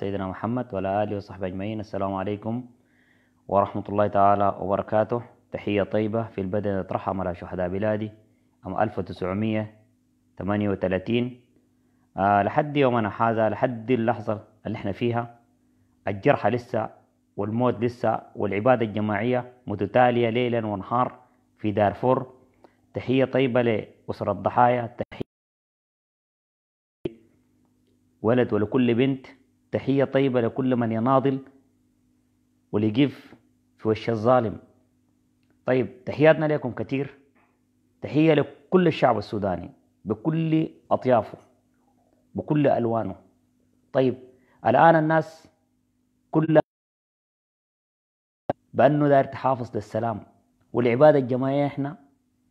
سيدنا محمد وعلى آله وصحبه أجمعين السلام عليكم ورحمة الله تعالى وبركاته تحية طيبة في البدن ترحم على شهداء بلادي عام 1938 أه لحد يومنا هذا لحد اللحظة اللي احنا فيها الجرحى لسه والموت لسه والعبادة الجماعية متتالية ليلا ونهار في دارفور تحية طيبة لأسرة الضحايا تحية ولد ولكل بنت تحية طيبة لكل من يناضل وليقف في وش الظالم طيب تحياتنا لكم كثير تحية لكل الشعب السوداني بكل أطيافه بكل ألوانه طيب الآن الناس كلها بأنه داير تحافظ للسلام والعبادة الجماعية إحنا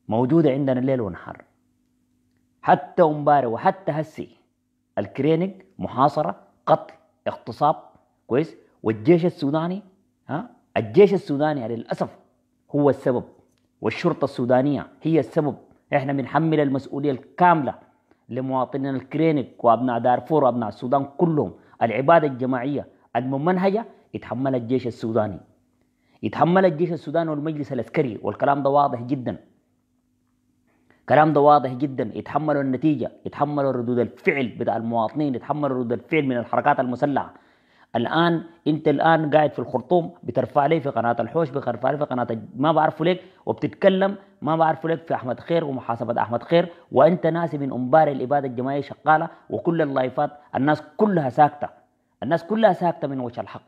موجودة عندنا ليل ونهار حتى امبارح وحتى هسي الكرينج محاصرة قتل اغتصاب كويس والجيش السوداني ها الجيش السوداني للاسف هو السبب والشرطه السودانيه هي السبب احنا بنحمل المسؤوليه الكامله لمواطنين الكرينك وابناء دارفور وابناء السودان كلهم العباده الجماعيه الممنهجه يتحملها الجيش السوداني يتحمل الجيش السوداني والمجلس العسكري والكلام ده واضح جدا الكلام ده واضح جدا يتحملوا النتيجه يتحملوا ردود الفعل بتاع المواطنين يتحملوا ردود الفعل من الحركات المسلحه الان انت الان قاعد في الخرطوم بترفع لي في قناه الحوش بترفع لي في قناه ما بعرفه ليك وبتتكلم ما بعرفه ليك في احمد خير ومحاسبه احمد خير وانت ناسي من امبارح الاباده الجماعيه شغاله وكل اللايفات الناس كلها ساكته الناس كلها ساكته من وجه الحق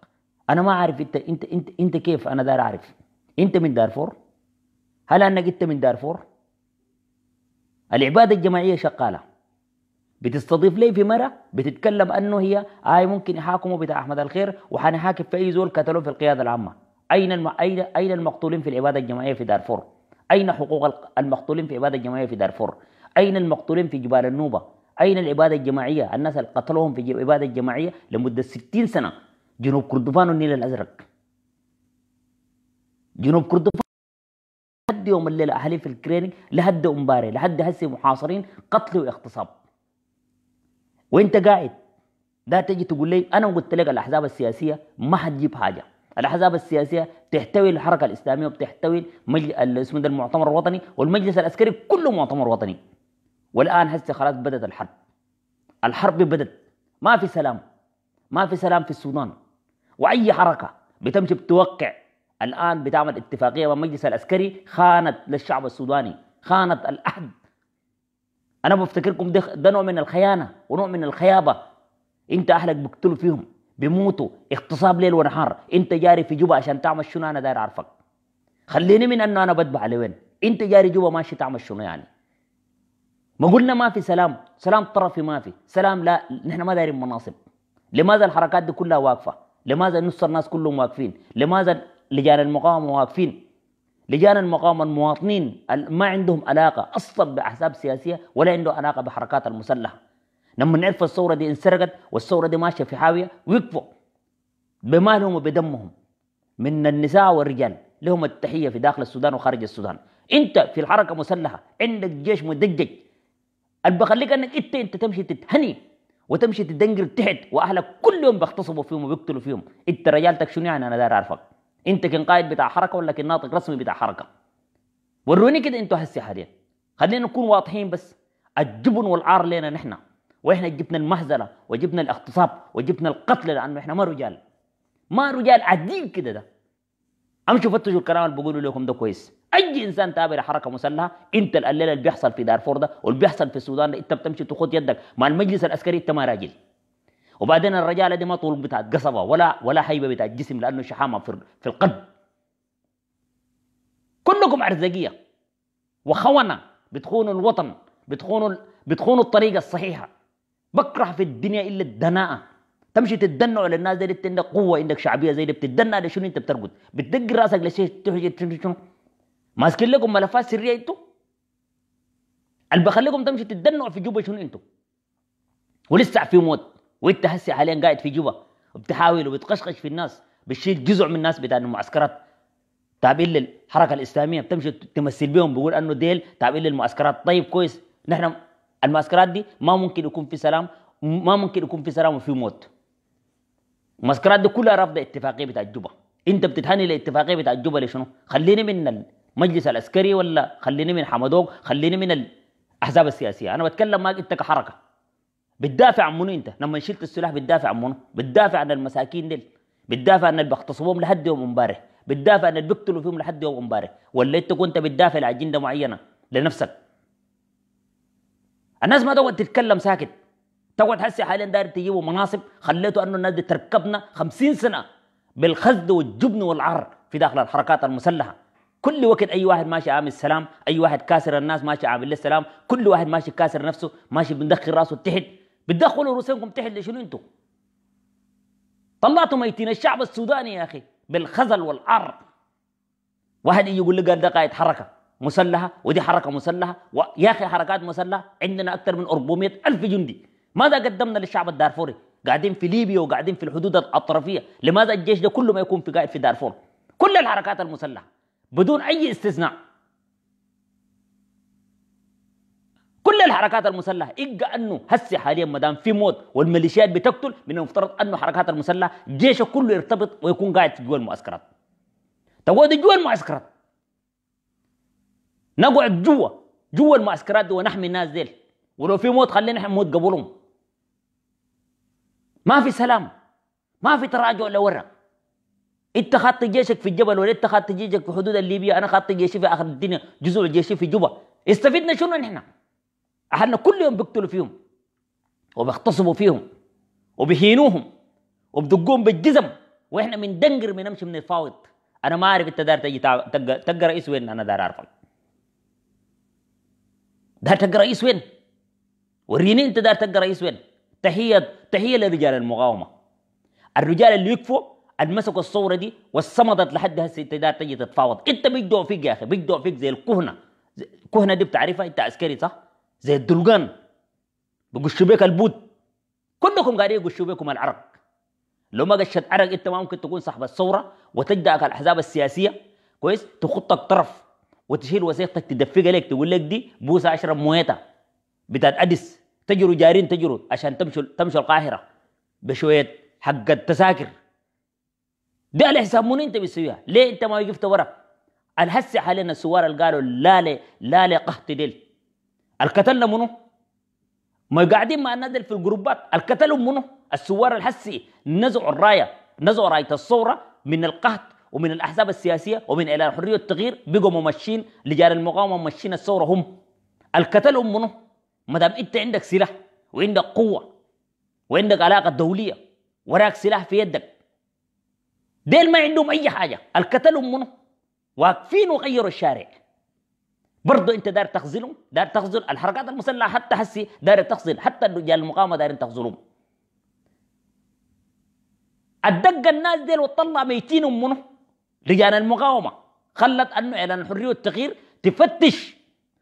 انا ما عارف انت انت انت, انت كيف انا داير اعرف انت من دارفور هل انك انت من دارفور العباده الجماعيه شغاله بتستضيف لي في مره بتتكلم انه هي هاي آه، ممكن يحاكموا بتاع احمد الخير وحنحاكم في اي زول قتلوه في القياده العامه اين الم... اين اين المقتولين في العباده الجماعيه في دارفور؟ اين حقوق المقتولين في العباده الجماعيه في دارفور؟ اين المقتولين في جبال النوبه؟ اين العباده الجماعيه؟ الناس اللي قتلوهم في العباده الجماعيه لمده 60 سنه جنوب كردفان والنيل الازرق جنوب كردفان لحد يوم الليله اهالي في الكرينج لحد امبارح لحد هسه محاصرين قتل واغتصاب وانت قاعد لا تجي تقول لي انا قلت لك الاحزاب السياسيه ما حتجيب حاجه الاحزاب السياسيه تحتوي الحركه الاسلاميه وبتحتوي مجلس اسمه المؤتمر الوطني والمجلس العسكري كله مؤتمر وطني والان هسه خلاص بدات الحرب الحرب بدت ما في سلام ما في سلام في السودان واي حركه بتمشي بتوقع الآن بتعمل اتفاقية مع المجلس العسكري خانت للشعب السوداني خانت الأحد أنا بفتكركم ده, ده نوع من الخيانة ونوع من الخيابة أنت أهلك بيقتلوا فيهم بيموتوا اغتصاب ليل ونهار أنت جاري في جوبا عشان تعمل شنو أنا داير أعرفك خليني من أنه أنا بتبع لوين أنت جاري جوبا ماشي تعمل شنو يعني ما قلنا ما في سلام سلام طرفي ما في سلام لا نحن ما دايرين مناصب لماذا الحركات دي كلها واقفة لماذا نص الناس كلهم واقفين لماذا لجان المقاومه واقفين لجان المقاومه المواطنين ما عندهم علاقه اصلا باحزاب سياسيه ولا عندهم علاقه بحركات المسلحه لما نعرف الثوره دي انسرقت والثوره دي ماشيه في حاويه وقفوا بمالهم وبدمهم من النساء والرجال لهم التحيه في داخل السودان وخارج السودان انت في الحركه مسلحه عندك جيش مدجج اللي بخليك انك انت انت تمشي تتهني وتمشي تدنقر تحت واهلك كل يوم بيغتصبوا فيهم وبيقتلوا فيهم انت رجالتك شنو يعني انا داير اعرفك انت كان قائد بتاع حركه ولا كان ناطق رسمي بتاع حركه وروني كده انتوا هسه حاليا خلينا نكون واضحين بس الجبن والعار لنا نحن واحنا جبنا المهزله وجبنا الاغتصاب وجبنا القتل لانه احنا ما رجال ما رجال عديل كده ده امشوا فتشوا الكلام اللي بقوله لكم ده كويس اي انسان تابع لحركه مسلحه انت الليله اللي بيحصل في دارفور ده واللي بيحصل في السودان ده انت بتمشي تخط يدك مع المجلس العسكري انت ما راجل وبعدين الرجال دي ما طول بتاعت قصبة ولا ولا هيبة بتاعت جسم لأنه شحامة في في القلب كلكم عرزقية وخونة بتخونوا الوطن بتخونوا بتخونوا الطريقة الصحيحة بكره في الدنيا إلا الدناءة تمشي تتدنع للناس دي اللي عندك قوة عندك شعبية زي اللي بتتدنع لشنو انت بترقد بتدق راسك لشيء شنو شنو ماسكين لكم ملفات سرية انتوا اللي بخليكم تمشي تتدنع في جوبة شنو انتوا ولسه في موت وانت هسه حاليا قاعد في جوا وبتحاول وبتقشقش في الناس بتشيل جزء من الناس بتاع المعسكرات تابعين طيب للحركه الاسلاميه بتمشي تمثل بهم بيقول انه ديل تابعين طيب للمعسكرات طيب كويس نحن المعسكرات دي ما ممكن يكون في سلام ما ممكن يكون في سلام وفي موت المعسكرات دي كلها رافضه اتفاقيه بتاع جوبا انت بتتهني الاتفاقيه بتاع جوبا لشنو؟ خليني من المجلس العسكري ولا خليني من حمدوق خليني من الاحزاب السياسيه انا بتكلم معك انت كحركه بتدافع عن منو انت لما شلت السلاح بتدافع عن منو بتدافع عن المساكين ديل بتدافع عن اللي بيغتصبوهم لحد يوم امبارح بتدافع عن اللي بيقتلوا فيهم لحد يوم امبارح ولا انت كنت بتدافع لأجندة معينة لنفسك الناس ما تقعد تتكلم ساكت تقعد هسه حاليا داير تجيبوا مناصب خليتوا انه الناس دي تركبنا 50 سنه بالخزد والجبن والعر في داخل الحركات المسلحه كل وقت اي واحد ماشي عامل السلام اي واحد كاسر الناس ماشي عامل له السلام كل واحد ماشي كاسر نفسه ماشي بندخل راسه تحت بتدخلوا رؤوسكم تحت لشنو انتوا؟ طلعتوا ميتين الشعب السوداني يا اخي بالخزل والعر واحد يجي يقول لي قال ده قائد حركه مسلحه ودي حركه مسلحه ويا اخي حركات مسلحه عندنا اكثر من 400 الف جندي ماذا قدمنا للشعب الدارفوري؟ قاعدين في ليبيا وقاعدين في الحدود الاطرافيه لماذا الجيش ده كله ما يكون في قائد في دارفور؟ كل الحركات المسلحه بدون اي استثناء الحركات المسلحه إجا انه هسه حاليا ما دام في موت والميليشيات بتقتل من المفترض انه حركات المسلحه جيشه كله يرتبط ويكون قاعد في جوا المعسكرات تقعد جوا المعسكرات نقعد جوا جوا المعسكرات دي ونحمي الناس ديل ولو في موت خلينا نحمي موت قبلهم ما في سلام ما في تراجع لورا انت خط جيشك في الجبل ولا انت خط جيشك في حدود الليبيه انا خط جيشي في اخر الدنيا جزء جيشي في جوبا استفدنا شنو نحن أهلنا كل يوم بيقتلوا فيهم وبيغتصبوا فيهم وبيهينوهم وبدقوهم بالجزم واحنا من دنقر بنمشي من الفاوض انا ما عارف انت دار تجي تلقى رئيس وين انا دار اعرفك دار تلقى رئيس وين وريني انت دار تلقى رئيس وين تحيه تحيه لرجال المقاومه الرجال اللي يكفوا اللي مسكوا الصوره دي والصمدت لحد هسه انت دار تجي تتفاوض انت بيجدوا فيك يا اخي بيجدوا فيك زي الكهنه الكهنه دي بتعرفها انت عسكري صح زي الدلقان بقشوا بيك البود كلكم قاعدين يقشوا بيكم العرق لو ما قشت عرق انت ما ممكن تكون صاحب الثوره وتجدعك الاحزاب السياسيه كويس تخطك طرف وتشيل وثيقتك تدفقها لك تقول لك دي بوسه اشرب مويته بتاعت اديس تجروا جارين تجروا عشان تمشوا تمشوا القاهره بشويه حق التساكر ده على حساب انت بتسويها ليه انت ما وقفت ورا الهسه حالنا السوار قالوا لا لي لا لي ديل القتلنا منو ما قاعدين مع الناس في الجروبات القتلهم منو الثوار الحسي نزعوا الرايه نزعوا رايه الثوره من القهط ومن الاحزاب السياسيه ومن الى الحريه والتغيير بقوا ممشين لجار المقاومه ممشين الثوره هم القتلهم منو ما دام انت عندك سلاح وعندك قوه وعندك علاقه دوليه وراك سلاح في يدك ديل ما عندهم اي حاجه القتلهم منو واقفين وغيروا الشارع برضه انت داير تخزلهم داير تخزل الحركات المسلحه حتى هسي داير تخزل حتى رجال المقاومه دايرين تخزلهم الدق الناس ديل وطلع ميتين منه رجال المقاومه خلت انه اعلان الحريه والتغيير تفتش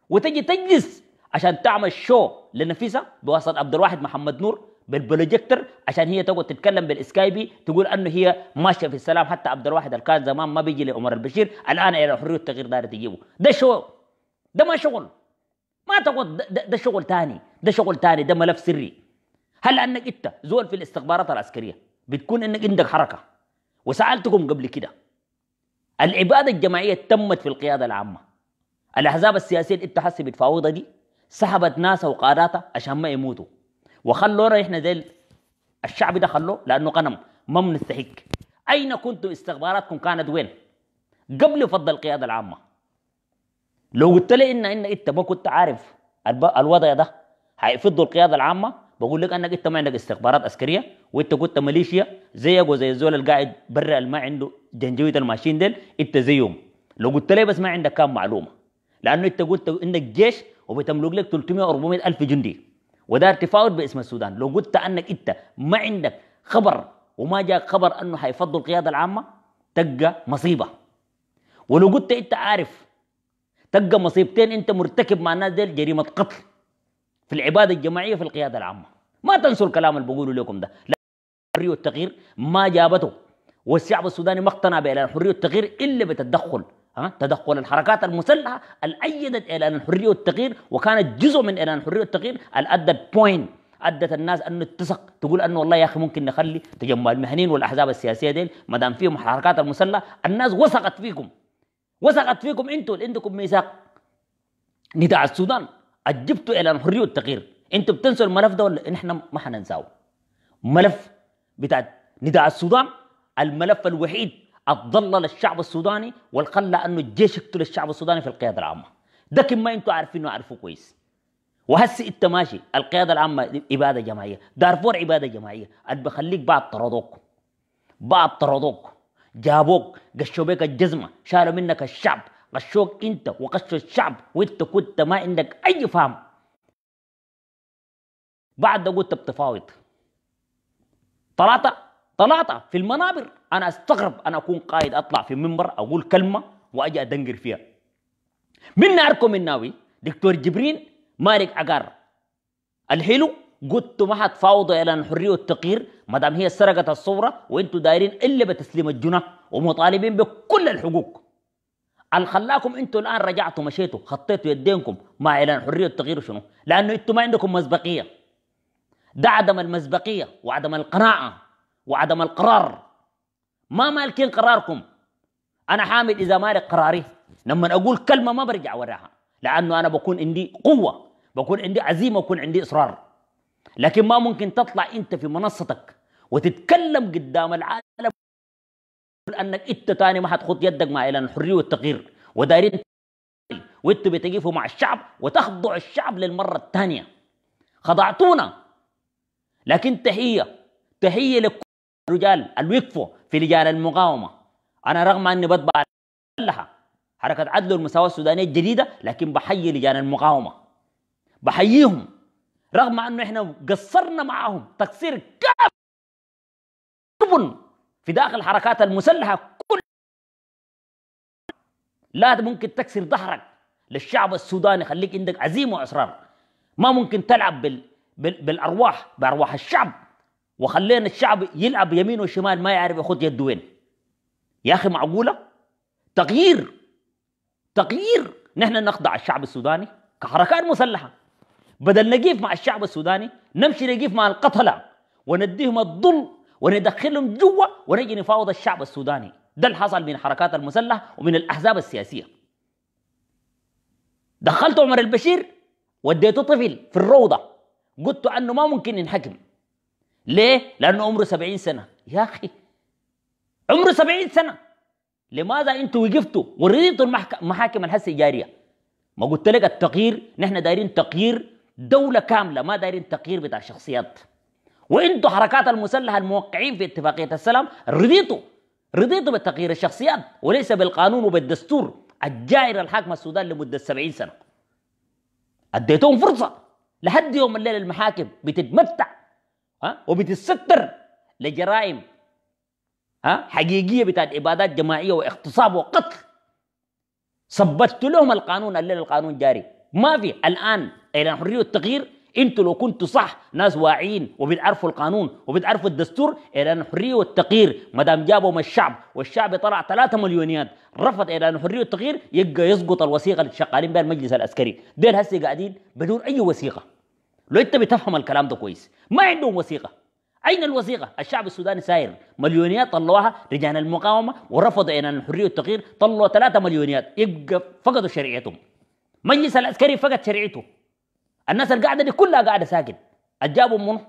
وتجي تجلس عشان تعمل شو لنفسها بواسطه عبد الواحد محمد نور بالبروجيكتر عشان هي تقعد تتكلم بالسكايبي تقول انه هي ماشيه في السلام حتى عبد الواحد اللي كان زمان ما بيجي لعمر البشير الان الى الحريه والتغيير داير تجيبه ده شو ده ما شغل ما تقول ده, ده, شغل تاني ده شغل تاني ده ملف سري هل انك انت زول في الاستخبارات العسكريه بتكون انك عندك حركه وسالتكم قبل كده العباده الجماعيه تمت في القياده العامه الاحزاب السياسيه اللي انت حسي بتفاوضها دي سحبت ناسها وقاداتها عشان ما يموتوا وخلونا احنا زي الشعب ده خلوه لانه قنم ما بنستحق اين كنتوا استخباراتكم كانت وين قبل فض القياده العامه لو قلت لي ان ان انت ما كنت عارف الوضع ده هيفضوا القياده العامه بقول لك انك انت ما عندك استخبارات عسكريه وانت كنت ميليشيا زيك وزي الزول اللي قاعد برا اللي ما عنده جنجويت الماشين ديل انت زيهم لو قلت لي بس ما عندك كام معلومه لانه انت قلت انك جيش وبتملك لك 300 400 الف جندي وده تفاوض باسم السودان لو قلت انك انت ما عندك خبر وما جاك خبر انه حيفضوا القياده العامه تبقى مصيبه ولو قلت انت عارف تلقى مصيبتين انت مرتكب مع الناس ديل جريمه قتل في العباده الجماعيه في القياده العامه ما تنسوا الكلام اللي بقوله لكم ده لا الحريه والتغيير ما جابته والشعب السوداني ما اقتنع باعلان الحريه والتغيير الا بتدخل ها تدخل الحركات المسلحه اللي ايدت اعلان الحريه والتغيير وكانت جزء من اعلان الحريه والتغيير اللي ادت بوينت ادت الناس انه اتسق تقول انه والله يا اخي ممكن نخلي تجمع المهنيين والاحزاب السياسيه ديل ما دام فيهم الحركات المسلحه الناس وثقت فيكم وثقت فيكم انتوا اللي عندكم ميثاق نداء السودان جبتوا الى الحريه والتغيير انتوا بتنسوا الملف ده ولا احنا ما حننساه ملف بتاع نداء السودان الملف الوحيد الضلل الشعب السوداني والخلى انه الجيش يقتل الشعب السوداني في القياده العامه ده كما انتوا عارفينه عارفوا كويس وهسي انت ماشي القياده العامه اباده جماعيه دارفور اباده جماعيه اللي بخليك بعد طردوك بعد طردوك جابوك قشوا بك الجزمة شالوا منك الشعب قشوك انت وقشوا الشعب وانت كنت ما عندك اي فهم بعد ده قلت بتفاوض طلعت طلعت في المنابر انا استغرب انا اكون قائد اطلع في منبر اقول كلمه واجي ادنقر فيها من ناركم الناوي دكتور جبرين مالك عقار الحلو قلت ما حتفاوضوا الى الحريه والتقرير ما دام هي سرقت الصوره وانتوا دايرين الا بتسليم الجنى ومطالبين بكل الحقوق اللي خلاكم انتوا الان رجعتوا مشيتوا خطيتوا يدينكم مع اعلان حريه التغيير شنو؟ لانه انتوا ما عندكم مسبقيه ده عدم المسبقيه وعدم القناعه وعدم القرار ما مالكين قراركم انا حامد اذا مالك قراري لما اقول كلمه ما برجع وراها لانه انا بكون عندي قوه بكون عندي عزيمه وكون عندي اصرار لكن ما ممكن تطلع انت في منصتك وتتكلم قدام العالم انك انت تاني ما حتخط يدك مع اعلان الحريه والتغيير ودايرين وانتوا بتقفوا مع الشعب وتخضعوا الشعب للمره الثانيه خضعتونا لكن تحيه تحيه لكل الرجال اللي وقفوا في لجان المقاومه انا رغم اني بطبع لها حركه عدل والمساواه السودانيه الجديده لكن بحيي لجان المقاومه بحييهم رغم انه احنا قصرنا معاهم تقصير كامل يكون في داخل الحركات المسلحة كل لا ممكن تكسر ظهرك للشعب السوداني خليك عندك عزيمة وإصرار ما ممكن تلعب بال... بال... بالأرواح بأرواح الشعب وخلينا الشعب يلعب يمين وشمال ما يعرف ياخذ يده وين يا أخي معقولة تغيير تغيير نحن نخضع الشعب السوداني كحركات مسلحة بدل نقيف مع الشعب السوداني نمشي نقيف مع القتلة ونديهم الظلم وندخلهم جوا ونجي نفاوض الشعب السوداني ده اللي حصل من الحركات المسلحه ومن الاحزاب السياسيه دخلت عمر البشير وديته طفل في الروضه قلت انه ما ممكن ينحكم ليه؟ لانه عمره 70 سنه يا اخي عمره 70 سنه لماذا انتوا وقفتوا وريتوا المحاكم الحسي جاريه ما قلت لك التغيير نحن دايرين تغيير دوله كامله ما دايرين تغيير بتاع شخصيات وانتوا حركات المسلحه الموقعين في اتفاقيه السلام رضيتوا رضيتوا بتغيير الشخصيات وليس بالقانون وبالدستور الجائر الحاكم السودان لمده 70 سنه اديتهم فرصه لحد يوم الليل المحاكم بتتمتع ها وبتتستر لجرائم ها حقيقيه بتاعت ابادات جماعيه واغتصاب وقتل ثبتت لهم القانون الليل القانون جاري ما في الان اعلان حريه التغيير انتوا لو كنتوا صح ناس واعيين وبتعرفوا القانون وبتعرفوا الدستور اعلان الحريه والتغيير ما دام جابوا من الشعب والشعب طلع 3 مليونيات رفض اعلان الحريه والتغيير يبقى يسقط الوثيقه اللي شغالين بها المجلس العسكري ديل هسه قاعدين بدون اي وثيقه لو انت بتفهم الكلام ده كويس ما عندهم وثيقه اين الوثيقه الشعب السوداني ساير مليونيات طلعوها رجال المقاومه ورفضوا اعلان الحريه والتغيير طلعوا 3 مليونيات يبقى فقدوا شرعيتهم مجلس العسكري فقد شرعيته الناس القاعده دي كلها قاعده ساكت اجابوا منه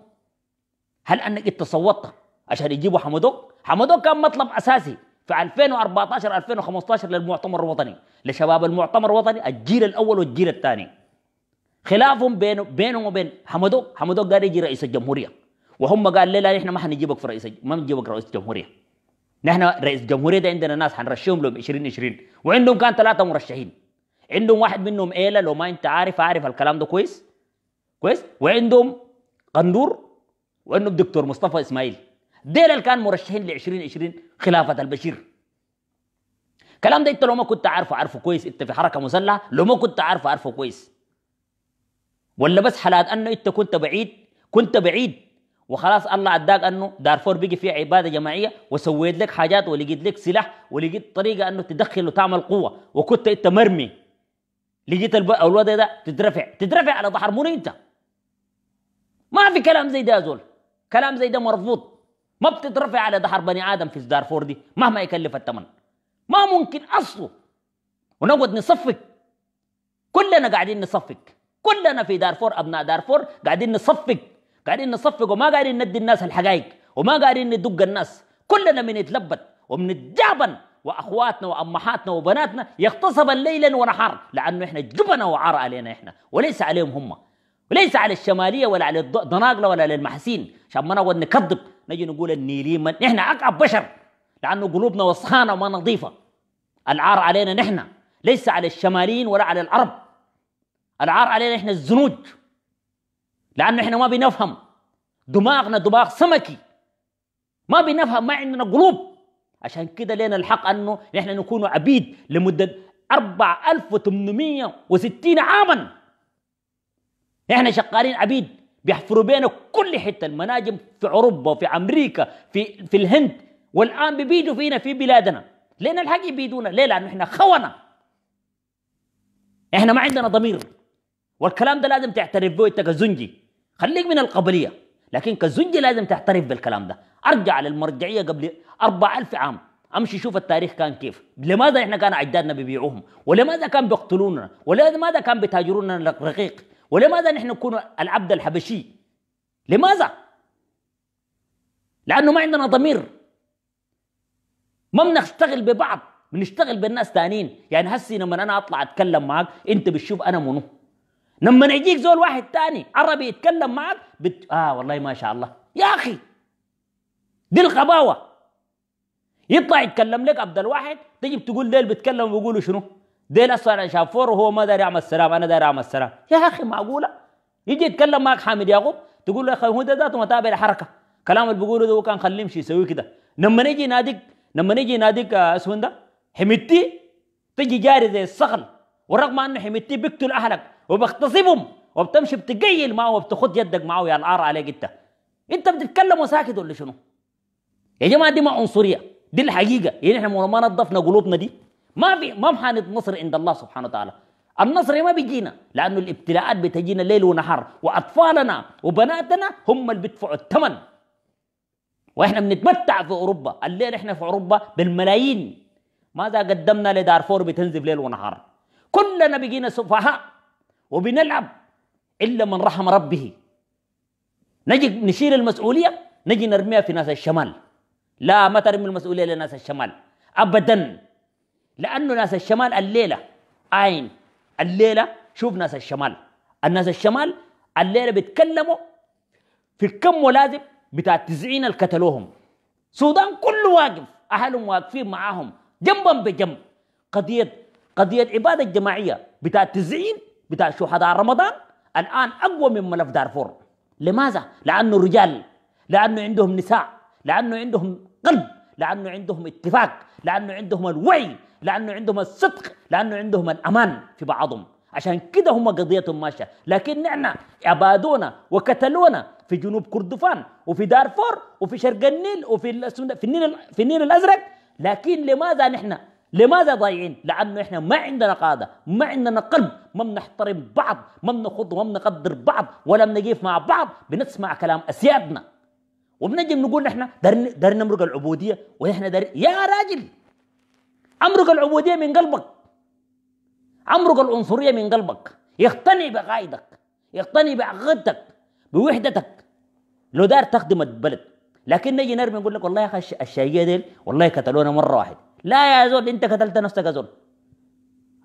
هل انك انت تصوتت عشان يجيبوا حمدوك حمدوك كان مطلب اساسي في 2014 2015 للمؤتمر الوطني لشباب المؤتمر الوطني الجيل الاول والجيل الثاني خلافهم بينه بينهم وبين حمدوك حمدوك قال يجي رئيس الجمهوريه وهم قال لي لا نحن ما حنجيبك في رئيس ما بنجيبك رئيس الجمهوريه نحن رئيس الجمهوريه ده عندنا ناس حنرشهم لهم 2020 وعندهم كان ثلاثه مرشحين عندهم واحد منهم ايلا لو ما انت عارف عارف الكلام ده كويس كويس وعندهم قندور وعندهم دكتور مصطفى اسماعيل ديل اللي كان مرشحين ل 2020 خلافه البشير الكلام ده انت لو ما كنت عارفه عارفه كويس انت في حركه مسلحه لو ما كنت عارفه عارفه كويس ولا بس حالات انه انت كنت بعيد كنت بعيد وخلاص الله عداك انه دارفور بيجي فيها عباده جماعيه وسويت لك حاجات ولقيت لك سلاح ولقيت طريقه انه تدخل وتعمل قوه وكنت انت مرمي لقيت الولد ده تترفع تترفع على ظهر منو انت ما في كلام زي ده يا زول كلام زي ده مرفوض ما بتترفع على ظهر بني ادم في دارفور دي مهما يكلف الثمن ما ممكن اصله ونقعد نصفق كلنا قاعدين نصفق كلنا في دارفور ابناء دارفور قاعدين نصفق قاعدين نصفق وما قاعدين ندي الناس الحقائق وما قاعدين ندق الناس كلنا ومن الجبن واخواتنا وامهاتنا وبناتنا يغتصبن ليلا ونحر لانه احنا جبنا وعار علينا احنا وليس عليهم هم وليس على الشماليه ولا على الضناقله ولا على المحسين عشان ما نقعد نكذب نجي نقول النيليين من نحن اكعب بشر لانه قلوبنا وسخانه وما نظيفه العار علينا نحن ليس على الشماليين ولا على العرب العار علينا احنا الزنوج لانه احنا ما بنفهم دماغنا دماغ سمكي ما بنفهم ما عندنا قلوب عشان كده لنا الحق انه نحن نكون عبيد لمده 4860 عاما احنا شقارين عبيد بيحفروا بينا كل حته المناجم في اوروبا وفي امريكا في في الهند والان بيبيدوا فينا في بلادنا لان الحق يبيدونا ليه لانه احنا خونه احنا ما عندنا ضمير والكلام ده لازم تعترف به انت كزنجي خليك من القبليه لكن كزنجي لازم تعترف بالكلام ده ارجع للمرجعيه قبل 4000 عام امشي شوف التاريخ كان كيف لماذا احنا كان اجدادنا بيبيعوهم ولماذا كان بيقتلوننا ولماذا كان بيتاجروننا الرقيق ولماذا نحن نكون العبد الحبشي لماذا لانه ما عندنا ضمير ما بنشتغل ببعض بنشتغل بالناس ثانيين يعني هسي لما انا اطلع اتكلم معك انت بتشوف انا منو لما يجيك زول واحد ثاني عربي يتكلم معك بت... اه والله ما شاء الله يا اخي دي الغباوه يطلع يتكلم لك عبد الواحد تجي بتقول ليل بيتكلموا بيقولوا شنو ديل اصلا شافور وهو ما داري يعمل السلام انا داري اعمل السلام يا اخي معقوله يجي يتكلم معك حامد ياقوب تقول له يا اخي هو ده ذاته متابع الحركه كلام اللي بيقوله ده كان خليه يمشي يسوي كده لما نيجي ناديك لما نيجي ناديك آه، اسمه ده حمدتي تجي جاري زي الصخر ورغم انه حمدتي بيقتل اهلك وبيغتصبهم وبتمشي بتقيل معه وبتخد يدك معه يا العار عليك انت انت بتتكلم وساكت ولا شنو؟ يا جماعه دي ما عنصريه دي الحقيقه يعني احنا ما نظفنا قلوبنا دي ما بي ما محاند نصر عند الله سبحانه وتعالى النصر ما بيجينا لانه الابتلاءات بتجينا ليل ونهار واطفالنا وبناتنا هم اللي بيدفعوا الثمن واحنا بنتمتع في اوروبا الليل احنا في اوروبا بالملايين ماذا قدمنا لدارفور بتنزف ليل ونهار كلنا بقينا سفهاء وبنلعب الا من رحم ربه نجي نشيل المسؤوليه نجي نرميها في ناس الشمال لا ما ترمي المسؤوليه لناس الشمال ابدا لأنه ناس الشمال الليلة عين الليلة شوف ناس الشمال الناس الشمال الليلة بيتكلموا في الكم ملازم بتاع التسعين الكتلوهم سودان السودان كله واقف أهلهم واقفين معاهم جنبا بجنب قضية قضية عبادة الجماعية بتاع التسعين بتاع شهداء رمضان الآن أقوى من ملف دارفور لماذا؟ لأنه رجال لأنه عندهم نساء لأنه عندهم قلب لأنه عندهم اتفاق لأنه عندهم الوعي لانه عندهم الصدق لانه عندهم الامان في بعضهم عشان كده هم قضيتهم ماشيه لكن نحن عبادونا وقتلونا في جنوب كردفان وفي دارفور وفي شرق النيل وفي في النيل في النيل الازرق لكن لماذا نحن لماذا ضايعين؟ لأنه إحنا ما عندنا قادة، ما عندنا قلب، ما بنحترم بعض، ما بنخض وما بنقدر بعض، ولا بنقيف مع بعض، بنسمع كلام أسيادنا. وبنجم نقول نحن دارين نمرق العبودية ونحن دارين يا راجل أمرك العبودية من قلبك أمرك العنصرية من قلبك يقتنع بقائدك يقتنع بعقيدتك بوحدتك لو دار تخدم البلد لكن نجي نرمي نقول لك والله يا اخي الشيقيه ديل والله قتلونا مره واحده لا يا زول انت قتلت نفسك يا زول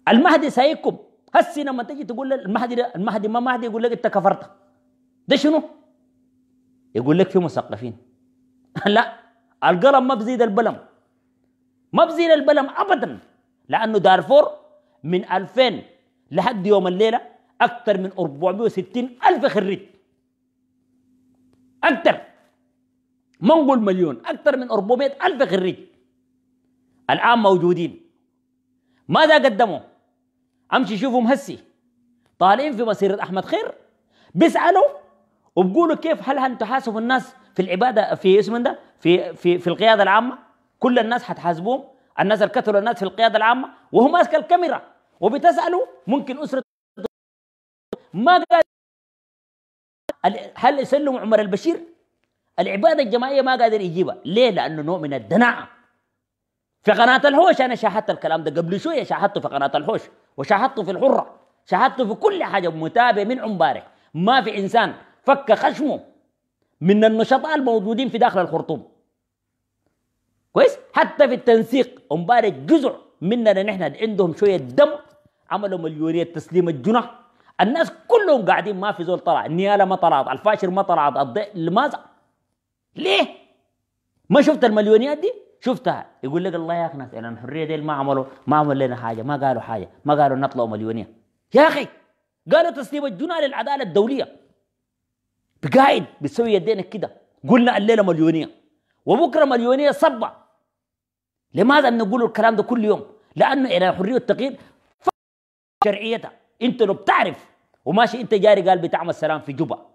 المهدي سايقكم هسي لما تجي تقول المهدي المهدي ما مهدي يقول لك انت كفرت ده شنو؟ يقول لك في مثقفين لا القلم ما بزيد البلم ما بزيل البلم ابدا لانه دارفور من 2000 لحد يوم الليله اكثر من 460 الف خريج اكثر ما نقول مليون اكثر من 400 الف خريج الان موجودين ماذا قدموا امشي شوفهم هسي طالعين في مسيره احمد خير بيسالوا وبقولوا كيف هل هنتحاسبوا الناس في العباده في اسم ده في في في القياده العامه كل الناس حتحاسبوهم الناس الكثر الناس في القياده العامه وهو ماسك الكاميرا وبتساله ممكن اسره ما قال هل يسلم عمر البشير العباده الجماعيه ما قادر يجيبها ليه لانه نوع من الدناعه في قناه الهوش انا شاهدت الكلام ده قبل شويه شاهدته في قناه الهوش وشاهدته في الحره شاهدته في كل حاجه متابع من عمبارك ما في انسان فك خشمه من النشطاء الموجودين في داخل الخرطوم كويس حتى في التنسيق امبارح جزء مننا نحن عندهم شويه دم عملوا مليونيه تسليم الجنة الناس كلهم قاعدين ما في زول طلع النياله ما طلعت الفاشر ما طلعت لماذا ليه ما شفت المليونيات دي شفتها يقول لك الله يا اخي ناس يعني الحريه دي ما عملوا ما عملوا لنا حاجه ما قالوا حاجه ما قالوا نطلع مليونيه يا اخي قالوا تسليم الجنى للعداله الدوليه بقاعد بيسوي يدينك كده قلنا الليله مليونيه وبكره مليونيه صبه لماذا بنقول الكلام ده كل يوم لانه اعلان الحريه والتقييد شرعيتها انت لو بتعرف وماشي انت جاري قال بتعمل سلام في جوبا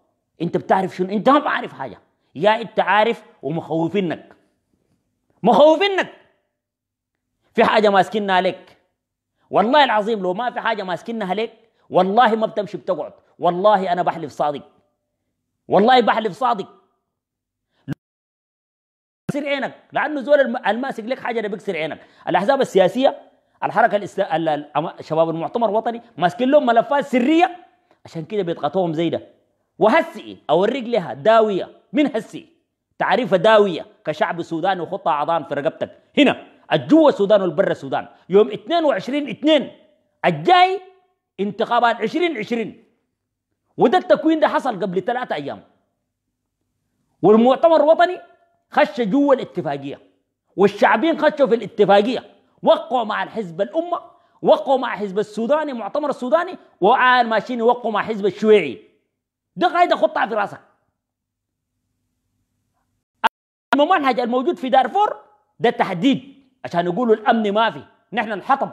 انت بتعرف شنو انت ما بعرف حاجه يا انت عارف ومخوفينك مخوفينك في حاجه ماسكينها لك والله العظيم لو ما في حاجه ماسكينها لك والله ما بتمشي بتقعد والله انا بحلف صادق والله بحلف صادق بيكسر عينك لانه زول الماسك لك حاجه ده بيكسر عينك الاحزاب السياسيه الحركه الإسلا... شباب المعتمر الوطني ماسكين لهم ملفات سريه عشان كده بيضغطوهم زي ده وهسي اوريك لها داويه من هسي تعريف داويه كشعب سوداني وخطه عضان في رقبتك هنا الجوا السودان والبر السودان يوم 22 2 الجاي انتخابات 2020 وده التكوين ده حصل قبل ثلاثة ايام والمؤتمر الوطني خش جوا الاتفاقيه والشعبين خشوا في الاتفاقيه وقعوا مع الحزب الامه وقعوا مع حزب السوداني معتمر السوداني وعال ماشيين يوقعوا مع حزب الشيوعي ده قاعده خطها في راسك المنهج الموجود في دارفور ده تحديد عشان يقولوا الامن ما في نحن الحطب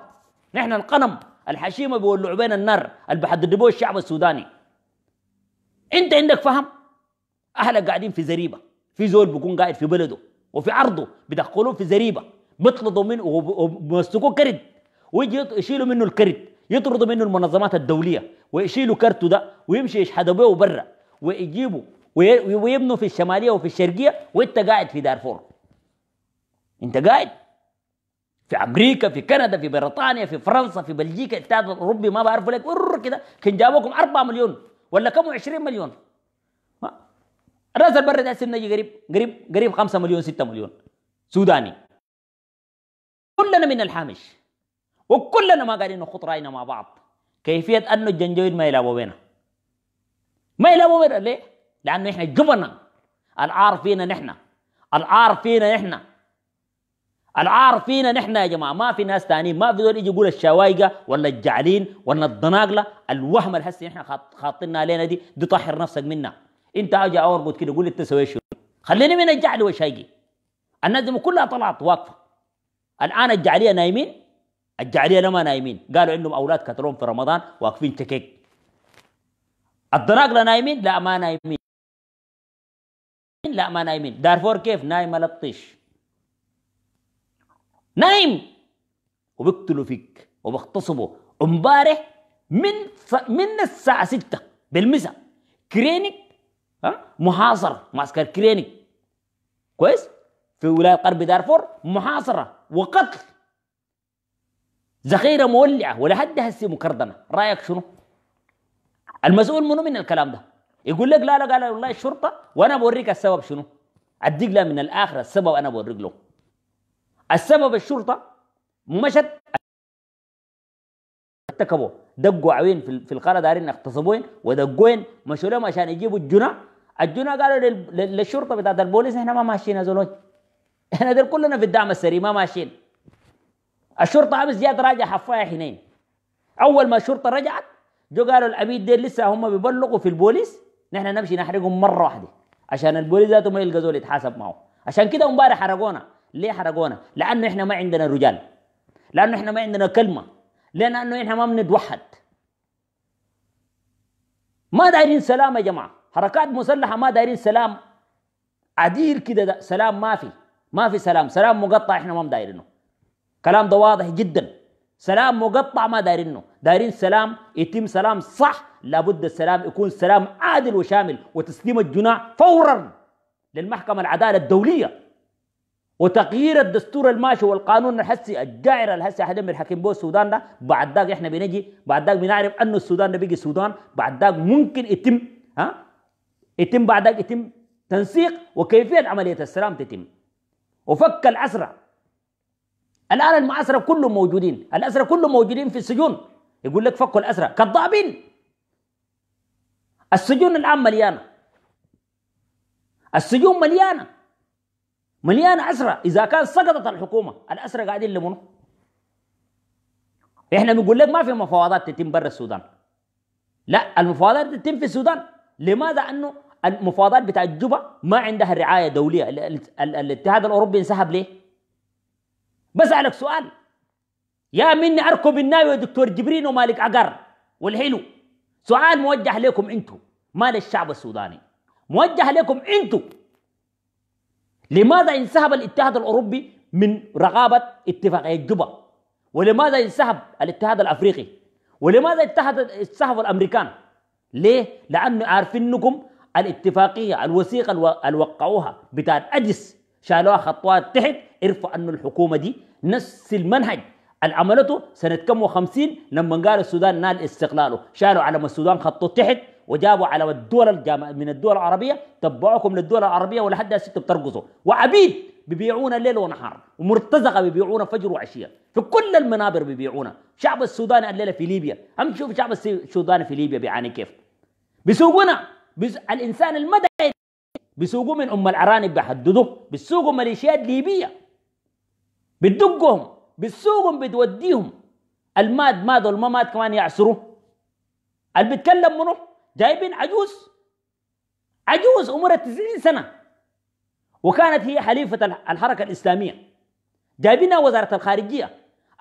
نحن القنم الحشيمه بيولعوا بين النار اللي بيحددوا الشعب السوداني انت عندك فهم اهلك قاعدين في زريبه في زول بيكون قاعد في بلده وفي عرضه بيدخلوه في زريبه بيطردوا منه وبيمسكوه كرد ويجي يشيلوا منه الكرد يطردوا منه المنظمات الدوليه ويشيلوا كرته ده ويمشي يشحدوا بيه برا ويجيبوا ويبنوا في الشماليه وفي الشرقيه وانت قاعد في دارفور انت قاعد في امريكا في كندا في بريطانيا في فرنسا في بلجيكا الاتحاد الاوروبي ما بعرف لك كده كان جابوكم 4 مليون ولا كم 20 مليون الراس البر ده سنه قريب قريب قريب 5 مليون 6 مليون سوداني كلنا من الحامش وكلنا ما قاعدين نخط راينا مع بعض كيفيه انه الجنجويد ما يلعبوا بينا ما يلعبوا بينا ليه؟ لانه احنا جبنا العار فينا نحن العار فينا نحن العار فينا نحن يا جماعه ما في ناس ثانيين ما في دول يجي يقول الشوايقه ولا الجعلين ولا الضناقله الوهم الحسي احنا خاطرنا علينا دي دي طهر نفسك منها انت اجي اوربط كده قول انت سوي شنو خليني من الجعل وشايقي الناس دي كلها طلعت واقفه الان الجعليه نايمين الجعليه لما نايمين قالوا عندهم اولاد كثرون في رمضان واقفين تكيك لا نايمين لا ما نايمين لا ما نايمين دارفور كيف نايم لطيش نايم وبيقتلوا فيك وبيغتصبوا امبارح من ف... من الساعه 6 بالمساء كرينك ها معسكر كلينيك كويس في ولايه قرب دارفور محاصره وقتل ذخيره مولعه ولحد هسي مكردنة رايك شنو؟ المسؤول منو من الكلام ده؟ يقول لك لا لا قال والله الشرطه وانا بوريك السبب شنو؟ اديك لا من الآخر السبب انا بوريك له السبب الشرطه مشت ارتكبوه دقوا عوين في القرى دارين اغتصبوين ودقوين مشوا لهم عشان يجيبوا الجنا الجنا قالوا للشرطة بتاعت البوليس احنا ما ماشيين يا زلوج احنا دول كلنا في الدعم السري ما ماشيين الشرطة امس جات راجع حفاية حنين اول ما الشرطة رجعت جو قالوا العبيد دي لسه هم بيبلغوا في البوليس نحن نمشي نحرقهم مرة واحدة عشان البوليس ذاته ما يلقى زول يتحاسب معه عشان كده امبارح حرقونا ليه حرقونا؟ لانه احنا ما عندنا رجال لانه احنا ما عندنا كلمه لانه احنا ما بنتوحد ما دايرين سلام يا جماعه حركات مسلحه ما دايرين سلام عديل كده سلام ما في ما في سلام سلام مقطع احنا ما دايرينه كلام ده واضح جدا سلام مقطع ما دايرينه دايرين سلام يتم سلام صح لابد السلام يكون سلام عادل وشامل وتسليم الجناح فورا للمحكمه العداله الدوليه وتغيير الدستور الماشي والقانون الحسي الجائر الحسي من الحكيم بو السودان ده بعد ذاك احنا بنجي بعد ذاك بنعرف انه السودان ده بيجي السودان بعد ذاك ممكن يتم ها يتم بعد ذاك يتم تنسيق وكيفيه عمليه السلام تتم وفك الاسرى الان المعسرى كلهم موجودين الاسرى كلهم موجودين في السجون يقول لك فكوا الاسرى كذابين السجون الان مليانه السجون مليانه مليان اسرى اذا كان سقطت الحكومه الاسرى قاعدين لمنو؟ احنا بنقول لك ما في مفاوضات تتم برا السودان لا المفاوضات تتم في السودان لماذا انه المفاوضات بتاع جوبا ما عندها رعايه دوليه الاتحاد الاوروبي انسحب ليه؟ بسالك سؤال يا مني اركب الناوي دكتور جبرين ومالك عقر والحلو سؤال موجه لكم انتم ما للشعب السوداني موجه لكم انتم لماذا انسحب الاتحاد الأوروبي من رقابة اتفاقية جوبا ولماذا انسحب الاتحاد الأفريقي ولماذا اتحد انسحب الأمريكان ليه؟ لأنه عارفينكم الاتفاقية الوثيقة اللي وقعوها بتاعت أديس شالوها خطوات تحت ارفع أنه الحكومة دي نفس المنهج اللي عملته سنة كم وخمسين لما قال السودان نال استقلاله شالوا علم السودان خطوه تحت وجابوا على الدول الجامعة من الدول العربيه تبعوكم للدول العربيه ولحد الست بترقصوا وعبيد بيبيعونا ليل ونهار ومرتزقه بيبيعونا فجر وعشيه في كل المنابر بيبيعونا شعب السودان الليله في ليبيا هم شوف شعب السودان في ليبيا بيعاني كيف بيسوقونا بس الانسان المدني بيسوقوا من ام الارانب بيحددوا بيسوقوا ميليشيات ليبيه بتدقهم بتسوقهم بتوديهم الماد ماد والما ماد كمان يعصروا اللي بيتكلم منه جايبين عجوز عجوز عمرها 90 سنه وكانت هي حليفه الحركه الاسلاميه جايبينها وزاره الخارجيه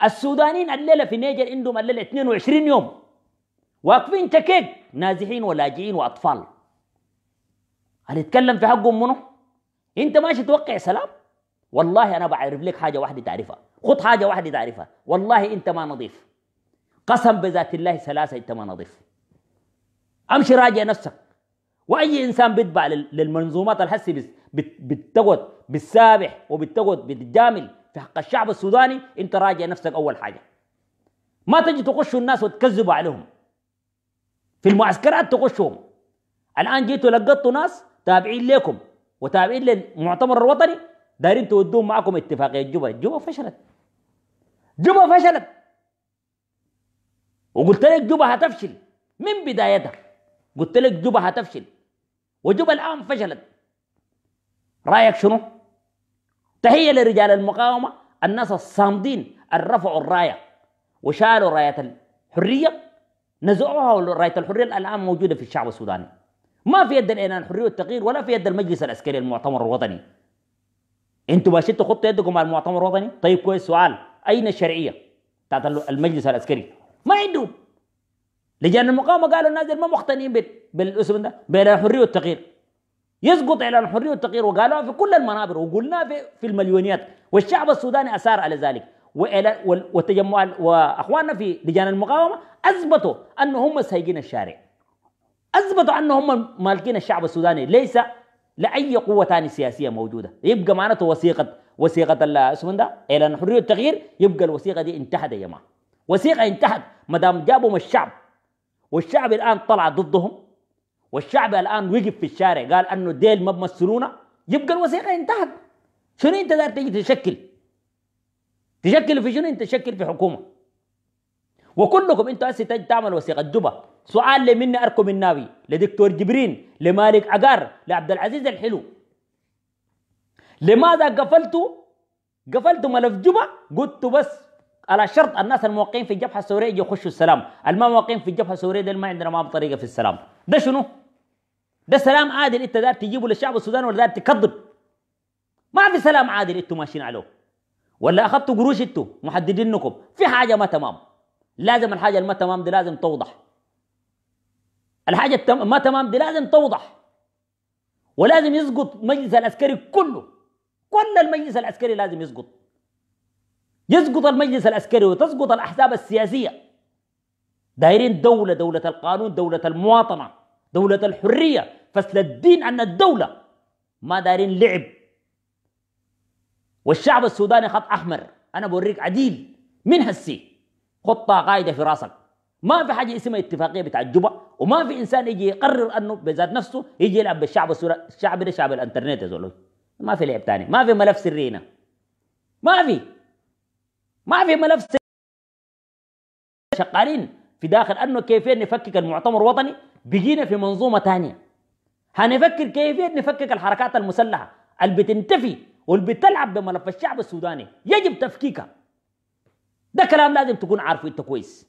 السودانيين الليله في نيجر عندهم الليله 22 يوم واقفين تكيك نازحين ولاجئين واطفال هل يتكلم في حقهم منو؟ انت ماشي توقع سلام والله انا بعرف لك حاجه واحده تعرفها خد حاجه واحده تعرفها والله انت ما نظيف قسم بذات الله ثلاثه انت ما نظيف امشي راجع نفسك واي انسان بيتبع للمنظومات الحسي بتقعد بالسابح وبتقعد بالجامل في حق الشعب السوداني انت راجع نفسك اول حاجه ما تجي تخش الناس وتكذبوا عليهم في المعسكرات تخشهم الان جيتوا لقطتوا ناس تابعين لكم وتابعين للمؤتمر الوطني دايرين تودون معكم اتفاقيه جوبا جوبا فشلت جوبا فشلت وقلت لك جوبا هتفشل من بدايتها قلت لك جوبا هتفشل وجوبا الآن فشلت رأيك شنو؟ تهيأ لرجال المقاومة الناس الصامدين اللي رفعوا الراية وشالوا راية الحرية نزعوها وراية الحرية الآن موجودة في الشعب السوداني ما في يد الإعلان الحرية والتغيير ولا في يد المجلس العسكري المؤتمر الوطني انتوا ماشيين تخطوا يدكم على المؤتمر الوطني طيب كويس سؤال أين الشرعية بتاعت المجلس العسكري ما عندهم لجان المقاومه قالوا الناس ما مقتنعين بالاسلوب ده بين الحريه والتغيير يسقط اعلان الحريه والتغيير وقالوها في كل المنابر وقلناها في, في المليونيات والشعب السوداني اثار على ذلك والتجمع واخواننا في لجان المقاومه اثبتوا ان هم سايقين الشارع اثبتوا ان هم مالكين الشعب السوداني ليس لاي قوه ثانيه سياسيه موجوده يبقى معناته وثيقه وثيقه اسمه ده اعلان الحريه والتغيير يبقى الوثيقه دي انتهت يا جماعه وثيقه انتهت ما دام جابهم الشعب والشعب الآن طلع ضدهم والشعب الآن وقف في الشارع قال أنه ديل ما بمثلونا يبقى الوثيقة انتهت شنو أنت دار تجي تشكل تشكل في شنو أنت تشكل في حكومة وكلكم أنتوا هسه تعمل وثيقة جبة سؤال لمني أركم الناوي لدكتور جبرين لمالك عقار لعبد العزيز الحلو لماذا قفلتوا قفلتوا ملف جبة قلتوا بس على شرط الناس الموقعين في الجبهه السوريه يجوا يخشوا السلام، الما موقعين في الجبهه السوريه ده ما عندنا ما طريقه في السلام، ده شنو؟ ده سلام عادل انت دار تجيبه للشعب السوداني ولا دار تكذب؟ ما في سلام عادل انتوا ماشيين عليه ولا اخذتوا قروش انتوا محددينكم في حاجه ما تمام لازم الحاجه ما تمام دي لازم توضح الحاجه ما تمام دي لازم توضح ولازم يسقط مجلس العسكري كله كل المجلس العسكري لازم يسقط يسقط المجلس العسكري وتسقط الأحزاب السياسية دايرين دولة دولة القانون دولة المواطنة دولة الحرية فصل الدين عن الدولة ما دايرين لعب والشعب السوداني خط أحمر أنا بوريك عديل من هسي خطة قاعدة في راسك ما في حاجة اسمها اتفاقية بتاع الجبا وما في إنسان يجي يقرر أنه بذات نفسه يجي يلعب بالشعب السوداني الشعب ده شعب الانترنت يا زول ما في لعب تاني ما في ملف سرينا ما في ما في ملف شغالين في داخل انه كيفين نفكك المعتمر الوطني بيجينا في منظومه ثانيه هنفكر كيفين نفكك الحركات المسلحه اللي بتنتفي واللي بتلعب بملف الشعب السوداني يجب تفكيكها ده كلام لازم تكون عارفه انت كويس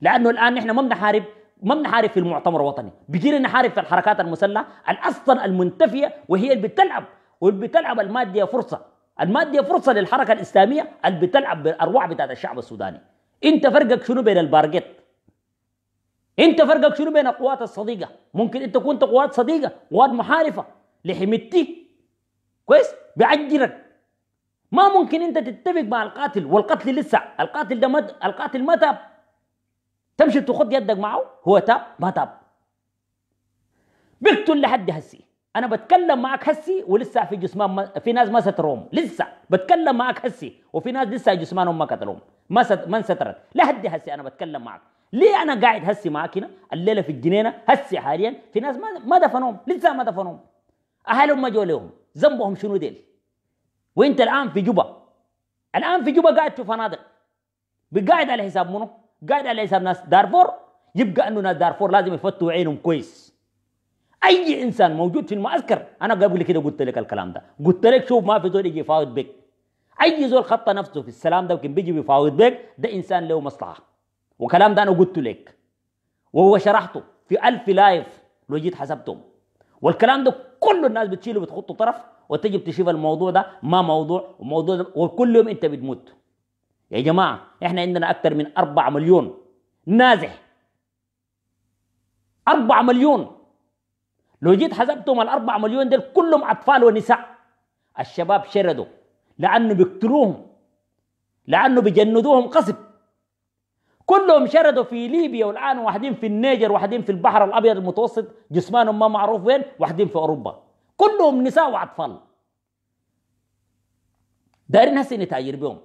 لانه الان نحن ما بنحارب ما بنحارب في المعتمر الوطني بيجينا نحارب في الحركات المسلحه الاصلا المنتفيه وهي اللي بتلعب واللي بتلعب الماديه فرصه المادية فرصة للحركة الإسلامية اللي بتلعب بالأرواح بتاعت الشعب السوداني أنت فرقك شنو بين البارجيت أنت فرقك شنو بين القوات الصديقة ممكن أنت كنت قوات صديقة قوات محارفة لحميتي كويس بعجلك ما ممكن أنت تتفق مع القاتل والقتل لسه القاتل ده مد... القاتل ما تاب تمشي تخط يدك معه هو تاب ما تاب بيقتل لحد هسي انا بتكلم معك هسي ولسه في جسمان في ناس ما سترهم لسه بتكلم معك هسي وفي ناس لسه جسمانهم ما قتلهم ما ست... ما انسترت لحد هسي انا بتكلم معك ليه انا قاعد هسي معك هنا الليله في الجنينه هسي حاليا في ناس ما ما دفنوهم لسه ما دفنوهم اهلهم ما جو لهم ذنبهم شنو ديل وانت الان في جوبا الان في جوبا قاعد في فنادق قاعد على حساب منو قاعد على حساب ناس دارفور يبقى انه ناس دارفور لازم يفتوا عينهم كويس اي انسان موجود في المعسكر انا قبل كده قلت لك الكلام ده قلت لك شوف ما في زول يجي يفاوض بك اي زول خط نفسه في السلام ده وكان بيجي بيفاوض بك ده انسان له مصلحه وكلام ده انا قلت لك وهو شرحته في ألف لايف لو جيت حسبتهم والكلام ده كل الناس بتشيله بتحطه طرف وتجي بتشوف الموضوع ده ما موضوع وموضوع ده وكل يوم انت بتموت يا جماعه احنا عندنا اكثر من 4 مليون نازح 4 مليون لو جيت حسبتهم الأربع مليون دول كلهم أطفال ونساء الشباب شردوا لأنه بيقتلوهم لأنه بيجندوهم قصب كلهم شردوا في ليبيا والآن واحدين في النيجر واحدين في البحر الأبيض المتوسط جسمانهم ما معروف وين واحدين في أوروبا كلهم نساء وأطفال دايرين هسه نتاجر بهم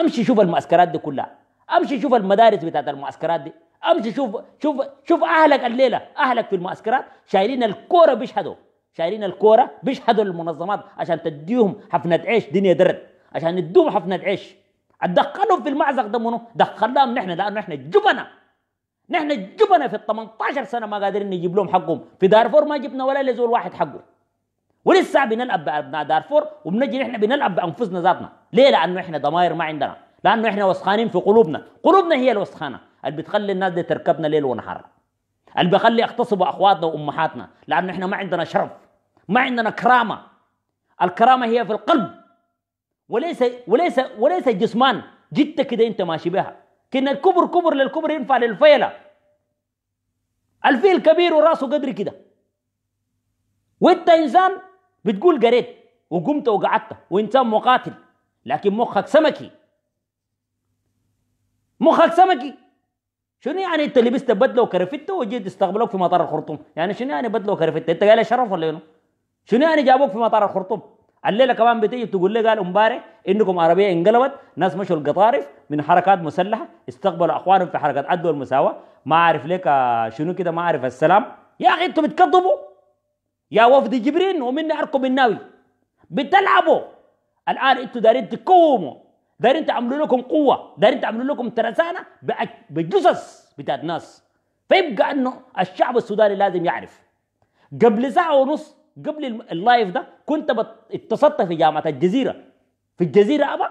امشي شوف المعسكرات دي كلها امشي شوف المدارس بتاعت المعسكرات دي امشي شوف شوف شوف اهلك الليله اهلك في المعسكرات شايلين الكوره بيشهدوا شايلين الكوره بيشهدوا المنظمات عشان تديهم حفنه عيش دنيا درد عشان يدوهم حفنه عيش اتدخلهم في المعزق ده منو؟ دخلناهم نحن لانه احنا جبنا نحن جبنا في ال 18 سنه ما قادرين نجيب لهم حقهم في دارفور ما جبنا ولا لزول واحد حقه ولسه بنلعب بابناء دارفور وبنجي نحن بنلعب بانفسنا ذاتنا ليه؟ لانه احنا ضماير ما عندنا لانه احنا وسخانين في قلوبنا قلوبنا هي الوسخانه اللي بتخلي الناس دي تركبنا ليل ونهار اللي بيخلي يغتصبوا اخواتنا وامهاتنا لانه احنا ما عندنا شرف ما عندنا كرامه الكرامه هي في القلب وليس وليس وليس جسمان جدة كده انت ماشي بها كنا الكبر كبر للكبر ينفع للفيله الفيل كبير وراسه قدر كده وانت انسان بتقول قريت وقمت وقعدت وانسان مقاتل لكن مخك سمكي مخك سمكي شنو يعني انت لبست بدله وكرفته وجيت استقبلوك في مطار الخرطوم يعني شنو يعني بدله وكرفته انت قال شرف ولا شنو شنو يعني جابوك في مطار الخرطوم الليله كمان بتيجي تقول لي قال امبارح انكم عربيه انقلبت ناس مشوا القطارف من حركات مسلحه استقبلوا اخوانهم في حركات عدوا المساواه ما اعرف ليك آه، شنو كده ما اعرف السلام يا اخي انتم بتكذبوا يا وفد جبرين ومني اركب الناوي بتلعبوا الان انتوا دارين تقوموا دارين تعملوا لكم قوه دارين تعملوا لكم ترسانه بجثث بتاعت ناس فيبقى انه الشعب السوداني لازم يعرف قبل ساعه ونص قبل اللايف ده كنت اتصلت في جامعه الجزيره في الجزيره ابا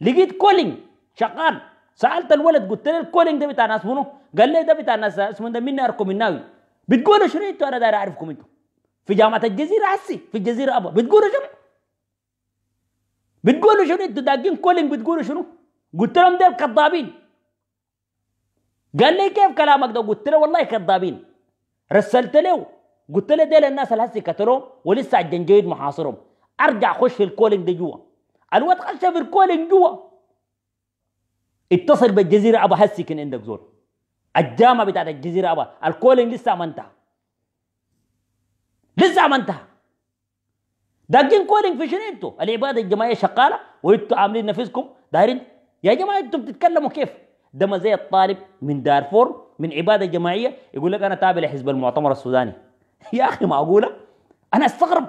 لقيت كولينج شغال سالت الولد قلت له الكولينج ده بتاع ناس منو؟ قال لي ده بتاع ناس اسمه ده مني اركم الناوي بتقولوا شنو انتوا انا داير اعرفكم انتوا في جامعه الجزيره هسي في الجزيره ابا بتقولوا شنو؟ بتقولوا شنو انتوا داقين كولينج بتقولوا شنو؟ قلت لهم ديل كذابين قال لي كيف كلامك ده؟ قلت له والله كذابين رسلت له قلت له ديل الناس اللي هسي كترهم ولسه الجنجويد محاصرهم ارجع خش في الكولينج ده جوا الواد خش في الكولينج جوا اتصل بالجزيره ابا هسي كان عندك زول الجامعه بتاعت الجزيره ابا الكولينج لسه ما انتهى لسه ما انتهى داقين كودينج في شنو انتوا؟ العباده الجماعيه شغاله وانتوا عاملين نفسكم دايرين يا جماعه انتوا بتتكلموا كيف؟ ده ما زي الطالب من دارفور من عباده جماعيه يقول لك انا تابع لحزب المؤتمر السوداني يا اخي معقوله؟ انا استغرب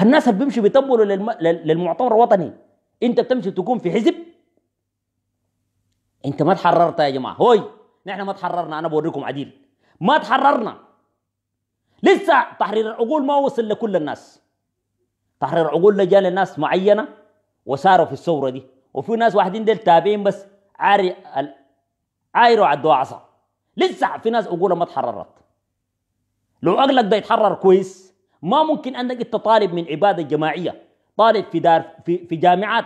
الناس اللي بيمشوا بيطبلوا للم... للمؤتمر الوطني انت بتمشي تكون في حزب انت ما تحررت يا جماعه هوي نحن ما تحررنا انا بوريكم عديل ما تحررنا لسه تحرير العقول ما وصل لكل الناس تحرير العقول لجا لناس معينه وساروا في الثوره دي وفي ناس واحدين ديل تابعين بس عاري عايروا عدوا عصا لسه في ناس عقولها ما تحررت لو عقلك ده يتحرر كويس ما ممكن انك انت طالب من عباده جماعيه طالب في دار في في جامعات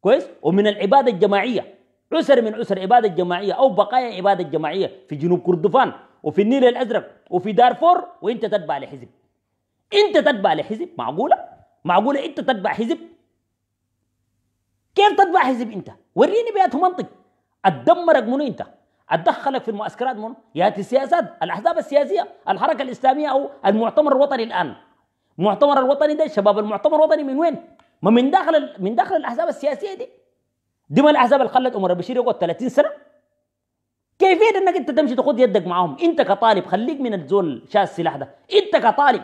كويس ومن العباده الجماعيه اسر من اسر عباده جماعيه او بقايا عباده جماعيه في جنوب كردفان وفي النيل الازرق وفي دارفور وانت تتبع لحزب انت تتبع لحزب معقوله معقوله انت تتبع حزب كيف تتبع حزب انت وريني بياته منطق اتدمرك منو انت اتدخلك في المعسكرات منو يا السياسات الاحزاب السياسيه الحركه الاسلاميه او المؤتمر الوطني الان المؤتمر الوطني ده شباب المؤتمر الوطني من وين ما من داخل من داخل الاحزاب السياسيه دي دي ما الاحزاب اللي خلت عمر البشير يقعد 30 سنه كيفيه انك انت تمشي تاخذ يدك معاهم انت كطالب خليك من الزول شاس السلاح ده انت كطالب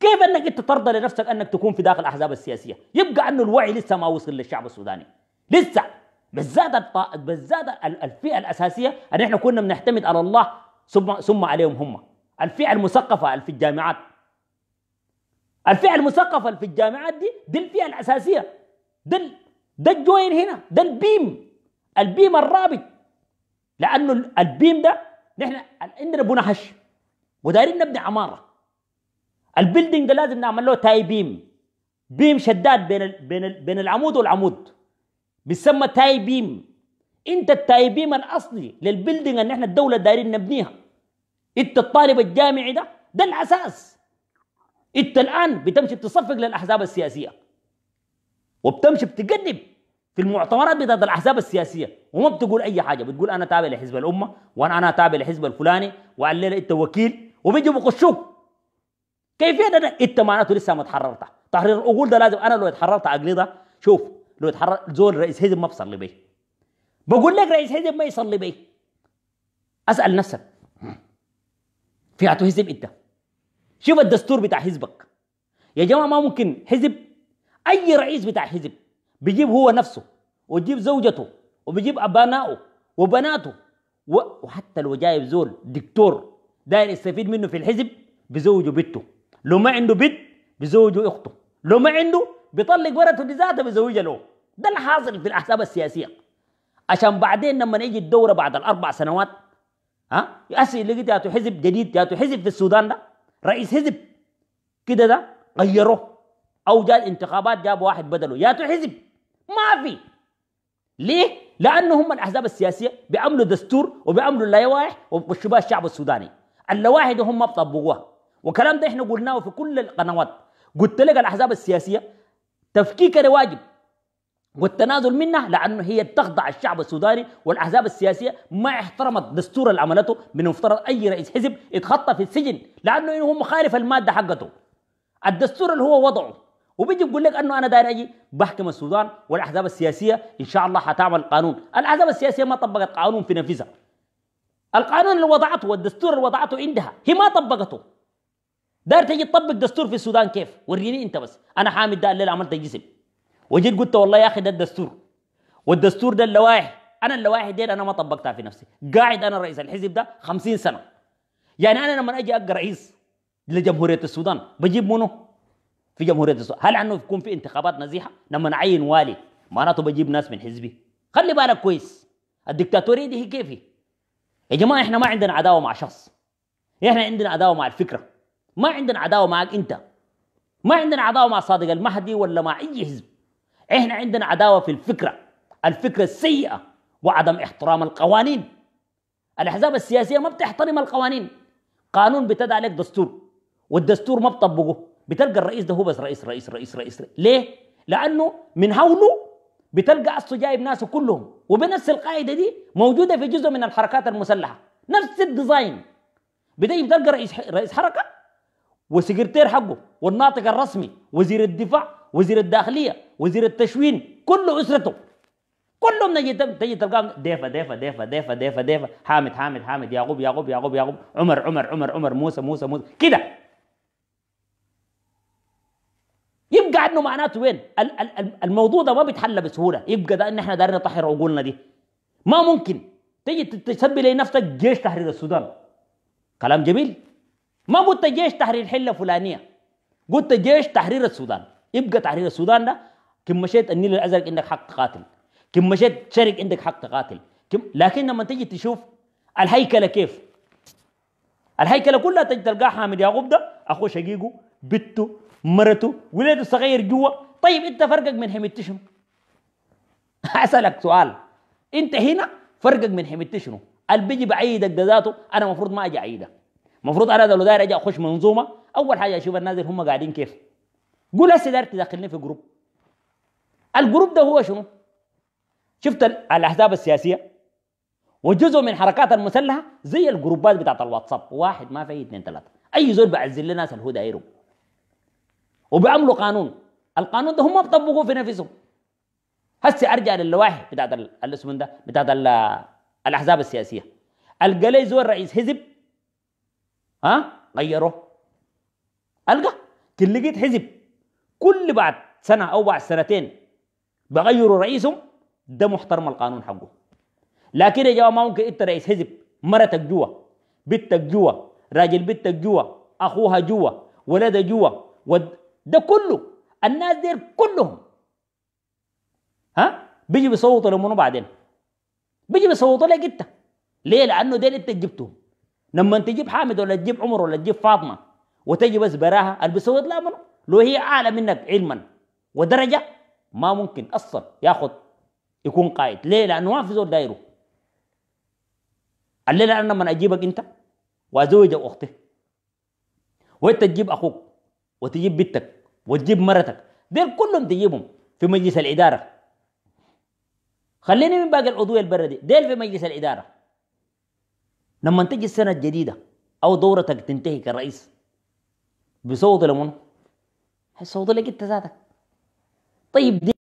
كيف انك انت ترضى لنفسك انك تكون في داخل الاحزاب السياسيه يبقى انه الوعي لسه ما وصل للشعب السوداني لسه بالذات الط... بالذات الفئه الاساسيه ان احنا كنا بنعتمد على الله ثم ثم عليهم هم الفئه المثقفه في الجامعات الفئه المثقفه في الجامعات دي دي الفئه الاساسيه ده ده الجوين هنا ده البيم البيم الرابط لانه البيم ده نحن عندنا بنا هش ودايرين نبني عماره البيلدينج ده لازم نعمل له تاي بيم بيم شداد بين الـ بين الـ بين العمود والعمود بيسمى تاي بيم انت التاي بيم الاصلي للبيلدينج اللي احنا الدوله دايرين نبنيها انت الطالب الجامعي ده ده الاساس انت الان بتمشي بتصفق للاحزاب السياسيه وبتمشي بتقدم في المعتمرات بتاعت الاحزاب السياسيه وما بتقول اي حاجه بتقول انا تابع لحزب الامه وانا انا تابع لحزب الفلاني والليله انت وكيل وبيجوا بيخشوك كيف ده انت معناته لسه ما تحررت تحرير اقول ده لازم انا لو اتحررت ده شوف لو اتحرر زول رئيس حزب ما بصلي بيه بقول لك رئيس حزب ما يصلي بيه اسال نفسك فئته حزب انت شوف الدستور بتاع حزبك يا جماعه ما ممكن حزب اي رئيس بتاع حزب بيجيب هو نفسه ويجيب زوجته وبيجيب أبنائه وبناته وحتى لو جايب زول دكتور داير يستفيد منه في الحزب بزوجه بنته لو ما عنده بنت بزوجه اخته لو ما عنده بيطلق ورثه بذاته بزوجه له ده اللي حاصل في الاحزاب السياسيه عشان بعدين لما نيجي الدوره بعد الاربع سنوات ها هسه لقيت جاته حزب جديد جاته حزب في السودان ده رئيس حزب كده ده غيروه او جاء انتخابات جابوا واحد بدله جاته حزب ما في ليه؟ لأنه هم الأحزاب السياسية بيعملوا دستور وبيعملوا اللوائح وشبه الشعب السوداني اللوائح دي هم ما بطبقوها وكلام ده احنا قلناه في كل القنوات قلت لك الأحزاب السياسية تفكيك الواجب والتنازل منها لأنه هي تخضع الشعب السوداني والأحزاب السياسية ما احترمت دستور اللي عملته من المفترض أي رئيس حزب يتخطى في السجن لأنه هم خارف المادة حقته الدستور اللي هو وضعه وبيجي بيقول لك انه انا داير اجي بحكم السودان والاحزاب السياسيه ان شاء الله حتعمل قانون، الاحزاب السياسيه ما طبقت قانون في نفسها. القانون اللي وضعته والدستور اللي وضعته عندها هي ما طبقته. داير تجي تطبق دستور في السودان كيف؟ وريني انت بس، انا حامد ده اللي عملت جسم. وجيت قلت والله يا اخي ده الدستور. والدستور ده اللوائح، انا اللوائح دي انا ما طبقتها في نفسي، قاعد انا رئيس الحزب ده 50 سنه. يعني انا لما اجي ابقى رئيس لجمهوريه السودان بجيب منه في جمهوريه السودان هل عنه يكون في انتخابات نزيحة لما نعين والي معناته بجيب ناس من حزبي خلي بالك كويس الدكتاتوريه دي هي كيفي يا جماعه احنا ما عندنا عداوه مع شخص احنا عندنا عداوه مع الفكره ما عندنا عداوه معك انت ما عندنا عداوه مع صادق المهدي ولا مع اي حزب احنا عندنا عداوه في الفكره الفكره السيئه وعدم احترام القوانين الاحزاب السياسيه ما بتحترم القوانين قانون بتدعي عليك دستور والدستور ما بطبقه بتلقى الرئيس ده هو بس رئيس رئيس رئيس رئيس, رئيس. ليه؟ لأنه من هوله بتلقى أصله جايب ناسه كلهم وبنفس القاعدة دي موجودة في جزء من الحركات المسلحة نفس الديزاين بتجي بتلقى رئيس رئيس حركة وسكرتير حقه والناطق الرسمي وزير الدفاع وزير الداخلية وزير التشوين كل أسرته كلهم نجي تجي تلقاهم ديفا ديفا ديفا ديفا ديفا ديفا حامد حامد حامد يعقوب يعقوب يعقوب يعقوب عمر عمر عمر عمر موسى موسى موسى كده ده عنه معناته وين الموضوع ده ما بيتحل بسهوله يبقى ده ان احنا دارنا نطهر عقولنا دي ما ممكن تجي تسبي لي نفسك جيش تحرير السودان كلام جميل ما قلت جيش تحرير الحله الفلانيه قلت جيش تحرير السودان يبقى تحرير السودان ده كم مشيت النيل الازرق عندك حق تقاتل كم مشيت شرق عندك حق تقاتل كم لكن لما تجي تشوف الهيكله كيف الهيكله كلها تجي تلقاها حامد يعقوب ده اخو شقيقه بته مرته ولده الصغير جوا طيب انت فرقك من حميدتي شنو؟ اسالك سؤال انت هنا فرقك من حميدتي شنو؟ اللي بيجي بعيدك ده ذاته انا المفروض ما اجي اعيدك المفروض انا لو داير اجي اخش منظومه اول حاجه اشوف النازل هم قاعدين كيف قول هسه داير تدخلني في جروب الجروب ده هو شنو؟ شفت الاحزاب السياسيه وجزء من حركات المسلحه زي الجروبات بتاعت الواتساب واحد ما في اثنين ثلاثه اي زول بعزل لناس الهدى يرب وبيعملوا قانون القانون ده هم بيطبقوه في نفسهم هسه ارجع للوائح بتاعت الاسم ده بتاعت الاحزاب السياسيه القى زول رئيس حزب ها غيروه القى لقيت حزب كل بعد سنه او بعد سنتين بغيروا رئيسهم ده محترم القانون حقه لكن يا جماعه ممكن انت رئيس حزب مرتك جوا بنتك جوا راجل بنتك جوا اخوها جوا ولدها جوا ده كله الناس ديل كلهم ها بيجي بيصوتوا لمنو بعدين بيجي بيصوتوا لك انت ليه لانه ديل انت جبتهم لما تجيب حامد ولا تجيب عمر ولا تجيب فاطمه وتجي بس براها اللي بيصوت لها منو لو هي اعلى منك علما ودرجه ما ممكن اصلا ياخذ يكون قائد ليه لانه ما في زول دايره الليله انا لما اجيبك انت وازوجك اختي وانت تجيب اخوك وتجيب بنتك وتجيب مرتك ديل كلهم تجيبهم في مجلس الإدارة خليني من باقي العضوية البردي ديل في مجلس الإدارة لما تجي السنة الجديدة أو دورتك تنتهي كرئيس بصوت لمن هيصوتوا لك أنت ذاتك طيب دي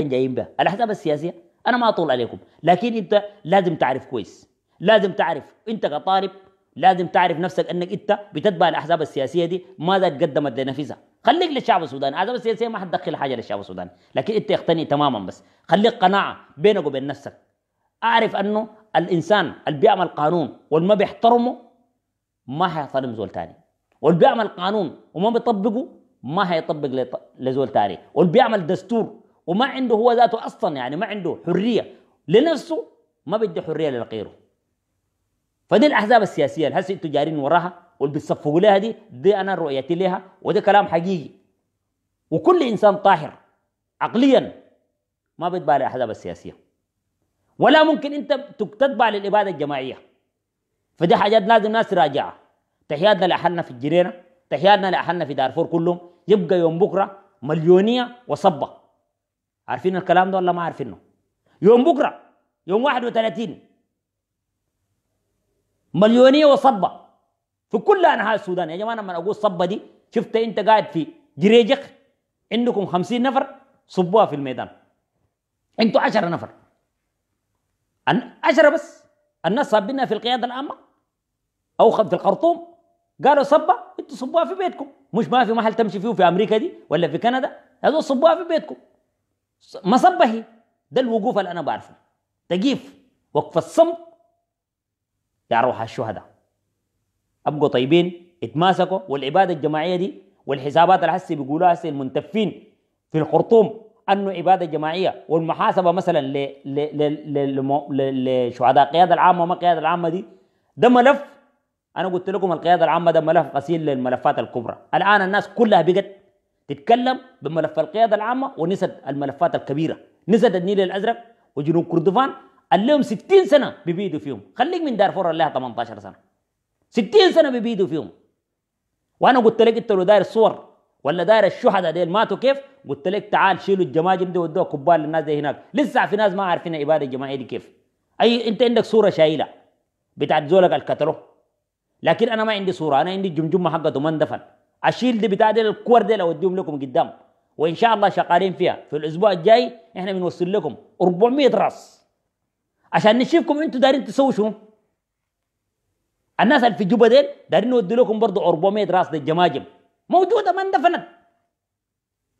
جايين بها الأحزاب السياسية أنا ما أطول عليكم لكن أنت لازم تعرف كويس لازم تعرف أنت كطالب لازم تعرف نفسك انك انت بتتبع الاحزاب السياسيه دي ماذا تقدمت لنفسها خليك للشعب السوداني الاحزاب السياسيه ما حتدخل حاجه للشعب السوداني لكن انت اقتني تماما بس خليك قناعه بينك وبين نفسك اعرف انه الانسان اللي بيعمل قانون والما بيحترمه ما حيحترم زول تاني واللي بيعمل قانون وما بيطبقه ما حيطبق لزول تاني واللي بيعمل دستور وما عنده هو ذاته اصلا يعني ما عنده حريه لنفسه ما بدي حريه لغيره فدي الاحزاب السياسيه اللي هسه انتوا جارين وراها واللي بتصفقوا لها دي دي انا رؤيتي لها وده كلام حقيقي وكل انسان طاهر عقليا ما بيتبع الاحزاب السياسيه ولا ممكن انت تتبع للاباده الجماعيه فدي حاجات لازم ناس تراجعها تحياتنا لاهلنا في الجرينه تحياتنا لاهلنا في دارفور كلهم يبقى يوم بكره مليونيه وصبه عارفين الكلام ده ولا ما عارفينه يوم بكره يوم 31 مليونيه وصبه في كل انحاء السودان يا جماعه لما اقول صبه دي شفت انت قاعد في جريجك عندكم خمسين نفر صبوها في الميدان انتوا عشرة نفر عشرة بس الناس صابينها في القياده العامه او في الخرطوم قالوا صبة انتوا صبوها في بيتكم مش ما في محل تمشي فيه في امريكا دي ولا في كندا هذول صبوها في بيتكم ما صبه هي ده الوقوف اللي انا بعرفه تقيف وقف الصمت لأرواح الشهداء أبقوا طيبين اتماسكوا والعبادة الجماعية دي والحسابات اللي هسه بيقولوها هسه المنتفين في الخرطوم انه عباده جماعيه والمحاسبه مثلا لشهداء القياده العامه وما القياده العامه دي ده ملف انا قلت لكم القياده العامه ده ملف غسيل للملفات الكبرى الان الناس كلها بقت تتكلم بملف القياده العامه ونسد الملفات الكبيره نسد النيل الازرق وجنوب كردفان اللهم 60 سنه بيبيدوا فيهم خليك من دارفور اللي لها 18 سنه 60 سنه بيبيدوا فيهم وانا قلت لك انت لو داير صور ولا داير الشهداء ديل ماتوا كيف قلت لك تعال شيلوا الجماجم دي ودوها كبار للناس دي هناك لسه في ناس ما عارفين الاباده الجماعيه دي كيف اي انت عندك صوره شايله بتاعت زولك الكتلو لكن انا ما عندي صوره انا عندي جمجمه حقته ما اندفن اشيل دي بتاع دي الكور دي اوديهم لكم قدام وان شاء الله شغالين فيها في الاسبوع الجاي احنا بنوصل لكم 400 راس عشان نشوفكم انتوا دارين تسووا شو الناس اللي في جوبا ديل دارين نودي لكم برضه 400 راس للجماجم موجوده ما اندفنت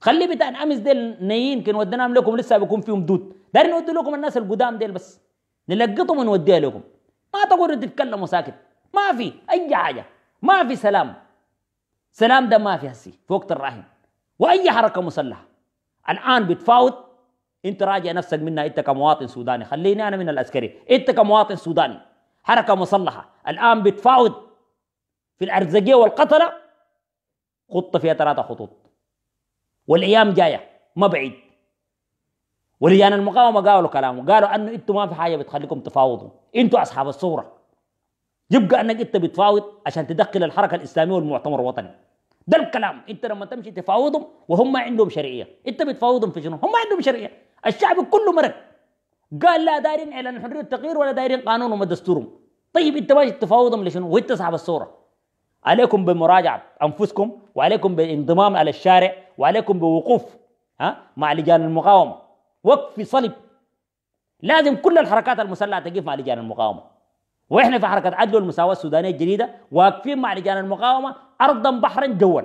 خلي بتاع امس ديل نيين كان وديناهم لكم لسه بيكون فيهم دود دارين نودي لكم الناس القدام ديل بس نلقطهم ونوديها لكم ما تقولوا تتكلموا ساكت ما في اي حاجه ما في سلام سلام ده ما في هسي في وقت الراهن واي حركه مسلحه الان بتفاوض انت راجع نفسك منها انت كمواطن سوداني خليني انا من العسكري انت كمواطن سوداني حركه مصلحه الان بتفاوض في الارزقيه والقتله خطه فيها ثلاثه خطوط والايام جايه ما بعيد ولجان المقاومه قالوا كلامه قالوا انه انتوا ما في حاجه بتخليكم تفاوضوا انتوا اصحاب الصوره يبقى انك انت بتفاوض عشان تدخل الحركه الاسلاميه والمؤتمر الوطني ده الكلام انت لما تمشي تفاوضهم وهم عندهم شرعيه انت بتفاوضهم في شنو هم عندهم شرعيه الشعب كله مرق قال لا دايرين اعلان الحريه والتغيير ولا دايرين قانون وما دستورهم طيب انت ماشي تفاوضهم لشنو وانت صاحب الصوره عليكم بمراجعه انفسكم وعليكم بانضمام على الشارع وعليكم بوقوف ها مع لجان المقاومه وقف صلب لازم كل الحركات المسلحه تقف مع لجان المقاومه واحنا في حركه عدل والمساواه السودانيه الجديده واقفين مع لجان المقاومه ارضا بحرا جوا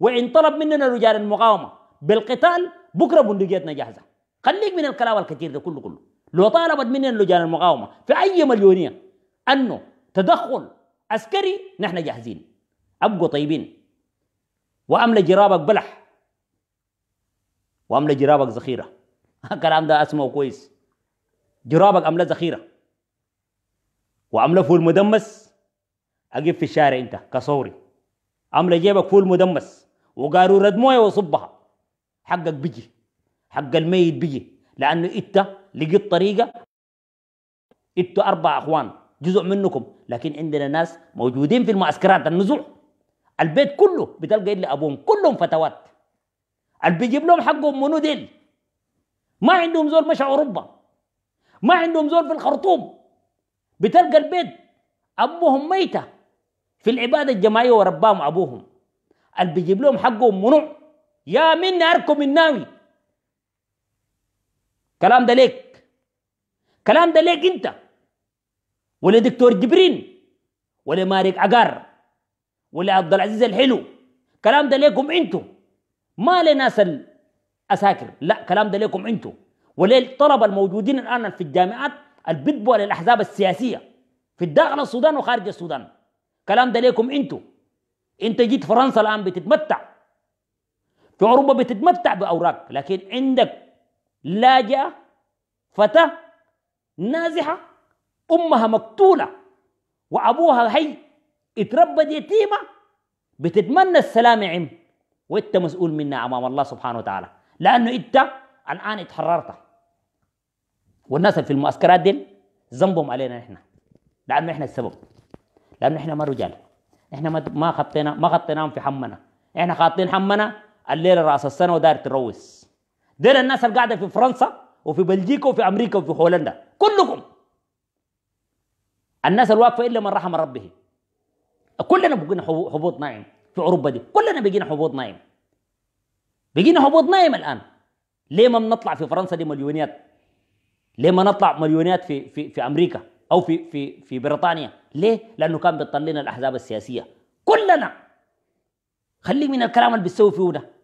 وان طلب مننا رجال المقاومه بالقتال بكره بندقيتنا جاهزه خليك من الكلام الكثير ده كله كله لو طالبت مننا لجان المقاومه في اي مليونيه انه تدخل عسكري نحن جاهزين ابقوا طيبين واملى جرابك بلح واملى جرابك ذخيره الكلام ده أسمه كويس جرابك املى ذخيره واملى فول مدمس أقف في الشارع انت كصوري املى جيبك فول مدمس وقارورة مويه وصبها حقك بيجي حق الميت بيجي لانه انت لقيت طريقه انتوا اربع اخوان جزء منكم لكن عندنا ناس موجودين في المعسكرات النزوع البيت كله بتلقى اللي ابوهم كلهم فتوات اللي بيجيب لهم حقهم منو ديل ما عندهم زول مشى اوروبا ما عندهم زول في الخرطوم بتلقى البيت ابوهم ميته في العباده الجماعيه ورباهم ابوهم اللي بيجيب لهم حقهم منوع يا من اركم الناوي الكلام ده ليك الكلام ده ليك انت ولا دكتور جبرين ولا مارك عقار ولا عبد العزيز الحلو الكلام ده ليكم انتوا ما لناس الاساكر لا الكلام ده ليكم انتوا وللطلبه الموجودين الان في الجامعات البدبوا للاحزاب السياسيه في الداخل السودان وخارج السودان الكلام ده ليكم انتوا انت جيت فرنسا الان بتتمتع في اوروبا بتتمتع باوراق لكن عندك لاجئة فتاة نازحة أمها مقتولة وأبوها حي اتربت يتيمة بتتمنى السلام عم وانت مسؤول منا أمام الله سبحانه وتعالى لأنه انت الآن اتحررت والناس اللي في المعسكرات دي ذنبهم علينا نحن لأنه احنا السبب لأنه احنا ما رجال احنا ما خطينا ما خطيناهم في حمنا احنا خاطين حمنا الليلة رأس السنة ودار تروس دير الناس اللي قاعده في فرنسا وفي بلجيكا وفي امريكا وفي هولندا كلكم الناس الواقفه الا من رحم ربه كلنا بقينا حبوط نايم في اوروبا دي كلنا بقينا حبوط نايم بقينا حبوط نايم الان ليه ما بنطلع في فرنسا دي مليونيات ليه ما نطلع مليونيات في في في امريكا او في في في بريطانيا ليه لانه كان بيطلع لنا الاحزاب السياسيه كلنا خليك من الكلام اللي بتسوي فيه ده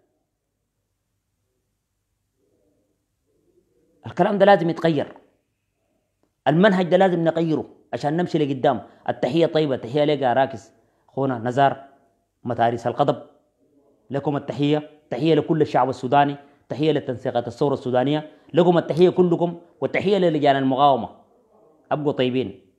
الكلام ده لازم يتغير المنهج ده لازم نغيره عشان نمشي لقدام التحيه طيبه تحيه لك يا اخونا نزار متاريس القضب لكم التحيه تحيه لكل الشعب السوداني تحيه لتنسيقات الثوره السودانيه لكم التحيه كلكم وتحيه لرجال المقاومه ابقوا طيبين